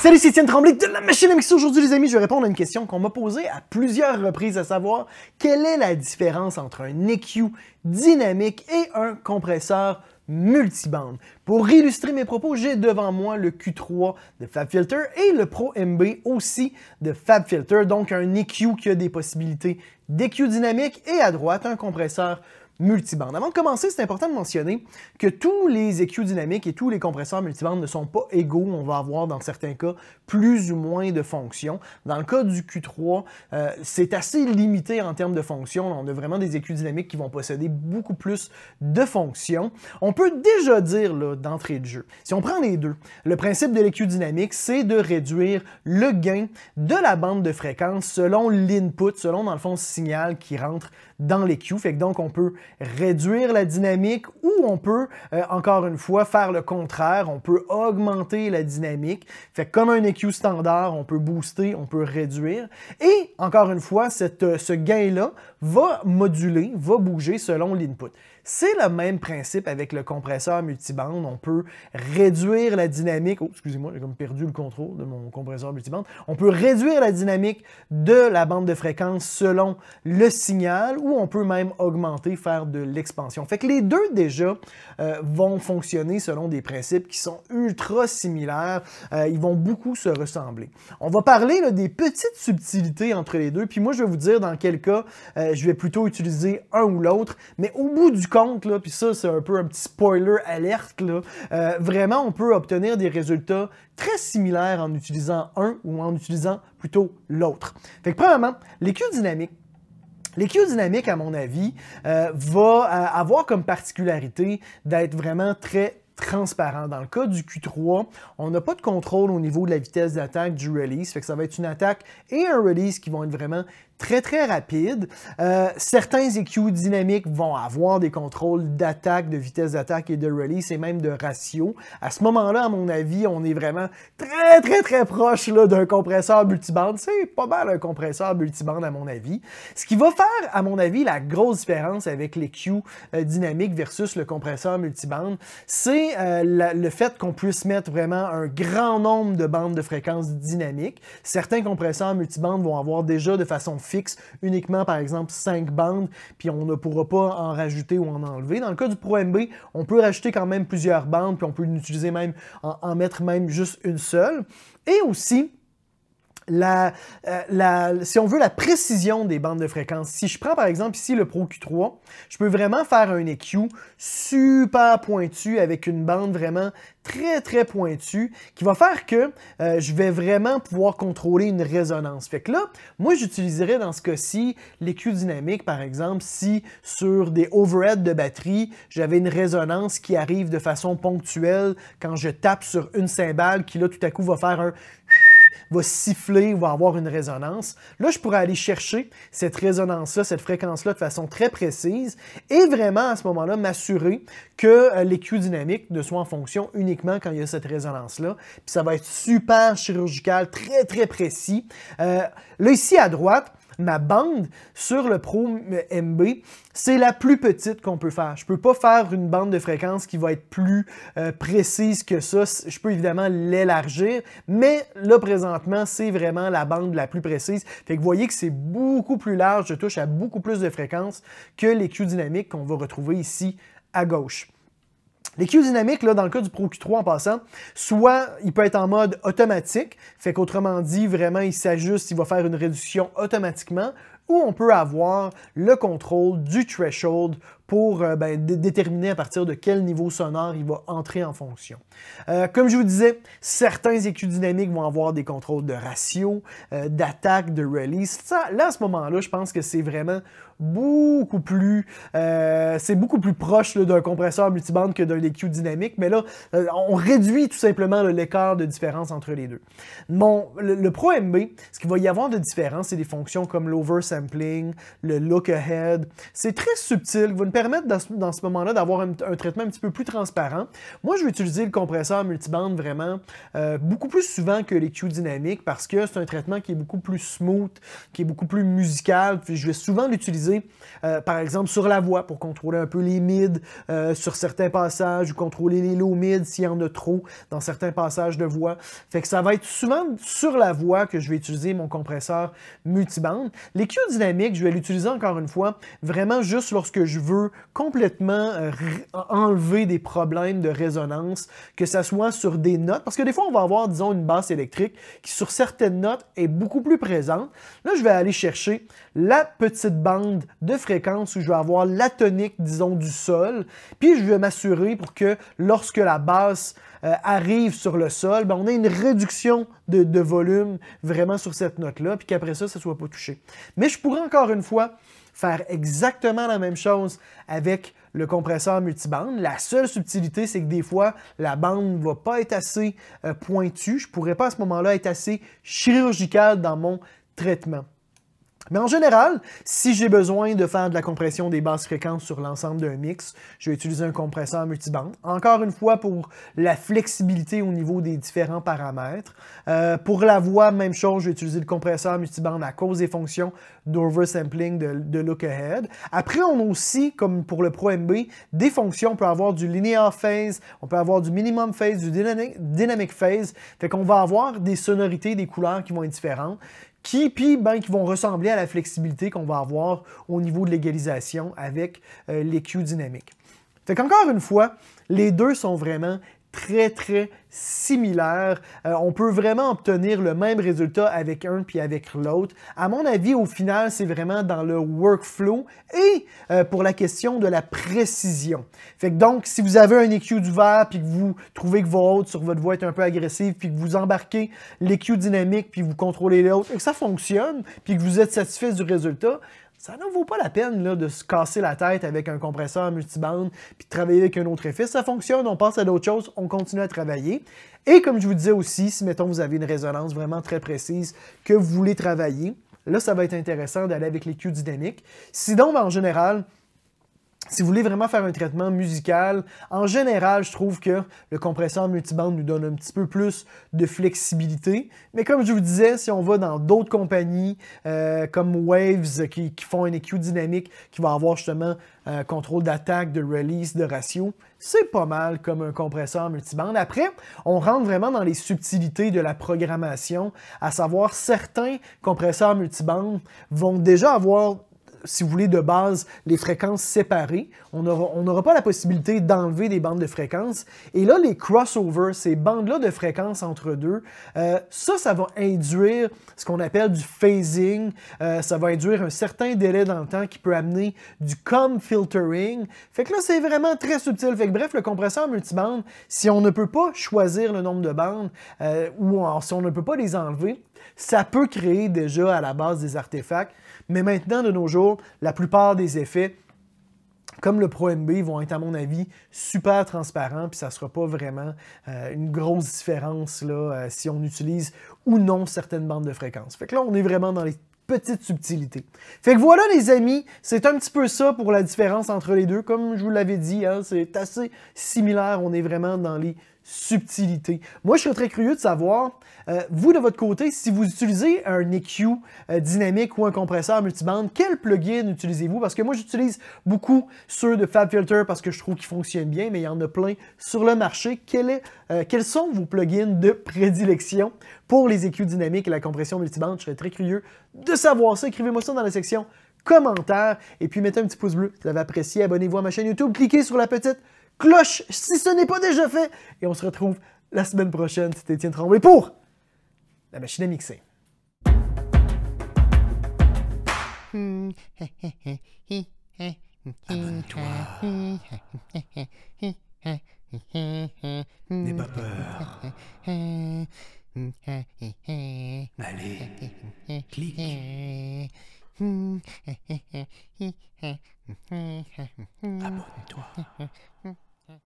Salut, c'est Étienne Tremblay de la machine à Aujourd'hui, les amis, je vais répondre à une question qu'on m'a posée à plusieurs reprises, à savoir quelle est la différence entre un EQ dynamique et un compresseur multiband. Pour illustrer mes propos, j'ai devant moi le Q3 de FabFilter et le Pro MB aussi de FabFilter, donc un EQ qui a des possibilités d'EQ dynamique et à droite un compresseur multibandes. Avant de commencer, c'est important de mentionner que tous les EQ dynamiques et tous les compresseurs multibandes ne sont pas égaux. On va avoir dans certains cas plus ou moins de fonctions. Dans le cas du Q3, euh, c'est assez limité en termes de fonctions. On a vraiment des EQ dynamiques qui vont posséder beaucoup plus de fonctions. On peut déjà dire d'entrée de jeu, si on prend les deux, le principe de l'EQ dynamique, c'est de réduire le gain de la bande de fréquence selon l'input, selon dans le fond le signal qui rentre dans l'EQ. Fait que donc on peut réduire la dynamique ou on peut, euh, encore une fois, faire le contraire. On peut augmenter la dynamique. Fait comme un EQ standard, on peut booster, on peut réduire. Et encore une fois, euh, ce gain-là va moduler, va bouger selon l'input. C'est le même principe avec le compresseur multibande. On peut réduire la dynamique. Oh, excusez-moi, j'ai comme perdu le contrôle de mon compresseur multibande. On peut réduire la dynamique de la bande de fréquence selon le signal ou on peut même augmenter, faire de l'expansion. Fait que les deux déjà euh, vont fonctionner selon des principes qui sont ultra similaires. Euh, ils vont beaucoup se ressembler. On va parler des petites subtilités entre les deux. Puis moi, je vais vous dire dans quel cas euh, je vais plutôt utiliser un ou l'autre. Mais au bout du compte, là, puis ça, c'est un peu un petit spoiler alerte, là, vraiment, on peut obtenir des résultats très similaires en utilisant un ou en utilisant plutôt l'autre. Fait que premièrement, les dynamique. L'équilibre dynamique, à mon avis, euh, va euh, avoir comme particularité d'être vraiment très transparent. Dans le cas du Q3, on n'a pas de contrôle au niveau de la vitesse d'attaque du release, fait que ça va être une attaque et un release qui vont être vraiment très très rapides. Euh, certains EQ dynamiques vont avoir des contrôles d'attaque, de vitesse d'attaque et de release et même de ratio. À ce moment-là, à mon avis, on est vraiment très très très proche d'un compresseur multiband. C'est pas mal un compresseur multiband à mon avis. Ce qui va faire, à mon avis, la grosse différence avec l'EQ euh, dynamique versus le compresseur multiband, c'est euh, le fait qu'on puisse mettre vraiment un grand nombre de bandes de fréquences dynamiques, certains compresseurs multibandes vont avoir déjà de façon fixe uniquement par exemple 5 bandes, puis on ne pourra pas en rajouter ou en enlever. Dans le cas du Pro MB, on peut rajouter quand même plusieurs bandes, puis on peut l'utiliser même en mettre même juste une seule. Et aussi, euh, la, si on veut la précision des bandes de fréquence, Si je prends par exemple ici le Pro Q3, je peux vraiment faire un EQ super pointu avec une bande vraiment très très pointue qui va faire que euh, je vais vraiment pouvoir contrôler une résonance. Fait que là, moi j'utiliserais dans ce cas-ci l'EQ dynamique par exemple si sur des overheads de batterie, j'avais une résonance qui arrive de façon ponctuelle quand je tape sur une cymbale qui là tout à coup va faire un va siffler, va avoir une résonance. Là, je pourrais aller chercher cette résonance-là, cette fréquence-là de façon très précise et vraiment à ce moment-là m'assurer que euh, l'écu dynamique ne soit en fonction uniquement quand il y a cette résonance-là. Puis ça va être super chirurgical, très très précis. Euh, là, ici à droite, ma bande sur le Pro MB, c'est la plus petite qu'on peut faire. Je peux pas faire une bande de fréquence qui va être plus euh, précise que ça. Je peux évidemment l'élargir, mais là présentement, c'est vraiment la bande la plus précise. Fait que vous voyez que c'est beaucoup plus large, je touche à beaucoup plus de fréquences que les Q dynamiques qu'on va retrouver ici à gauche. Les dynamique, dynamiques, là, dans le cas du pro q 3 en passant, soit il peut être en mode automatique, fait qu'autrement dit, vraiment, il s'ajuste, il va faire une réduction automatiquement, ou on peut avoir le contrôle du threshold pour euh, ben, déterminer à partir de quel niveau sonore il va entrer en fonction. Euh, comme je vous disais, certains EQ dynamiques vont avoir des contrôles de ratio, euh, d'attaque, de release. Ça, là, à ce moment-là, je pense que c'est vraiment beaucoup plus, c'est beaucoup plus proche d'un compresseur multiband que d'un EQ dynamique, mais là, on réduit tout simplement l'écart de différence entre les deux. le, Pro MB, ce qu'il va y avoir de différence, c'est des fonctions comme l'oversampling, le look ahead. C'est très subtil, vous permettre dans ce, moment-là d'avoir un, traitement un petit peu plus transparent. Moi, je vais utiliser le compresseur multiband vraiment euh, beaucoup plus souvent que les Q parce que c'est un traitement qui est beaucoup plus smooth, qui est beaucoup plus musical. je vais souvent l'utiliser, euh, par exemple, sur la voix pour contrôler un peu les mids euh, sur certains passages ou contrôler les low mids s'il y en a trop dans certains passages de voix. Fait que ça va être souvent sur la voix que je vais utiliser mon compresseur multiband. Les Q je vais l'utiliser encore une fois vraiment juste lorsque je veux complètement euh, enlever des problèmes de résonance, que ça soit sur des notes, parce que des fois, on va avoir, disons, une basse électrique qui, sur certaines notes, est beaucoup plus présente. Là, je vais aller chercher la petite bande de fréquence où je vais avoir la tonique, disons, du sol, puis je vais m'assurer pour que lorsque la basse euh, arrive sur le sol, ben, on ait une réduction de, de volume vraiment sur cette note-là, puis qu'après ça, ça ne soit pas touché. Mais je pourrais encore une fois faire exactement la même chose avec le compresseur multibande. La seule subtilité, c'est que des fois, la bande ne va pas être assez euh, pointue. Je ne pourrais pas à ce moment-là être assez chirurgical dans mon traitement. Mais en général, si j'ai besoin de faire de la compression des basses fréquences sur l'ensemble d'un mix, je vais utiliser un compresseur multiband. Encore une fois, pour la flexibilité au niveau des différents paramètres. Euh, pour la voix, même chose, je vais utiliser le compresseur multiband à cause des fonctions d'oversampling de, de Look Ahead. Après, on a aussi, comme pour le Pro MB, des fonctions. On peut avoir du linear phase, on peut avoir du minimum phase, du dynamic, dynamic phase. Fait qu'on va avoir des sonorités, des couleurs qui vont être différentes qui, puis, ben, qui vont ressembler à la flexibilité qu'on va avoir au niveau de l'égalisation avec euh, les Q dynamiques. Fait qu'encore une fois, les deux sont vraiment très, très similaire, euh, on peut vraiment obtenir le même résultat avec un puis avec l'autre. À mon avis, au final, c'est vraiment dans le workflow et euh, pour la question de la précision. Fait donc, si vous avez un EQ du verre, puis que vous trouvez que votre sur votre voix est un peu agressive puis que vous embarquez l'EQ dynamique puis vous contrôlez l'autre et que ça fonctionne puis que vous êtes satisfait du résultat, ça ne vaut pas la peine de se casser la tête avec un compresseur multibande puis de travailler avec un autre effet. Ça fonctionne, on passe à d'autres choses, on continue à travailler. Et comme je vous disais aussi, si mettons vous avez une résonance vraiment très précise que vous voulez travailler, là ça va être intéressant d'aller avec les dynamique. dynamiques. Sinon, ben, en général, si vous voulez vraiment faire un traitement musical, en général, je trouve que le compresseur multiband nous donne un petit peu plus de flexibilité. Mais comme je vous disais, si on va dans d'autres compagnies euh, comme Waves qui, font un EQ dynamique qui va avoir justement un euh, contrôle d'attaque, de release, de ratio, c'est pas mal comme un compresseur multiband. Après, on rentre vraiment dans les subtilités de la programmation, à savoir certains compresseurs multiband vont déjà avoir si vous voulez, de base, les fréquences séparées. On n'aura on pas la possibilité d'enlever des bandes de fréquences. Et là, les crossovers, ces bandes-là de fréquences entre deux, euh, ça, ça va induire ce qu'on appelle du phasing. Euh, ça va induire un certain délai dans le temps qui peut amener du com filtering. Fait que là, c'est vraiment très subtil. Fait que bref, le compresseur multibande, si on ne peut pas choisir le nombre de bandes euh, ou si on ne peut pas les enlever, ça peut créer déjà à la base des artefacts. Mais maintenant, de nos jours, la plupart des effets, comme le Pro MB, vont être, à mon avis, super transparents, puis ça ne sera pas vraiment euh, une grosse différence là, euh, si on utilise ou non certaines bandes de fréquences. Fait que là, on est vraiment dans les petites subtilités Fait que voilà les amis, c'est un petit peu ça pour la différence entre les deux. Comme je vous l'avais dit, hein, c'est assez similaire, on est vraiment dans les subtilité. Moi, je serais très curieux de savoir, euh, vous de votre côté, si vous utilisez un EQ euh, dynamique ou un compresseur multibande, quel plugin utilisez-vous? Parce que moi, j'utilise beaucoup ceux de FabFilter parce que je trouve qu'ils fonctionnent bien, mais il y en a plein sur le marché. est, euh, quels sont vos plugins de prédilection pour les EQ dynamiques et la compression multibande? Je serais très curieux de savoir ça. Écrivez-moi ça dans la section commentaires et puis mettez un petit pouce bleu si vous avez apprécié. Abonnez-vous à ma chaîne YouTube, cliquez sur la petite cloche si ce n'est pas déjà fait. Et on se retrouve la semaine prochaine. C'était Étienne Tremblay pour la machine à mixer. Abonne-toi. N'aie pas peur. Allez, clique. Abonne-toi.